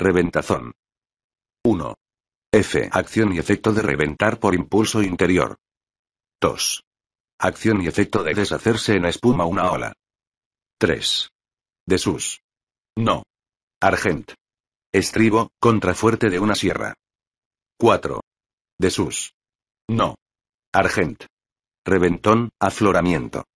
Reventazón. 1. F. Acción y efecto de reventar por impulso interior. 2. Acción y efecto de deshacerse en espuma una ola. 3. De sus. No. Argent. Estribo, contrafuerte de una sierra. 4. De sus. No. Argent. Reventón, afloramiento.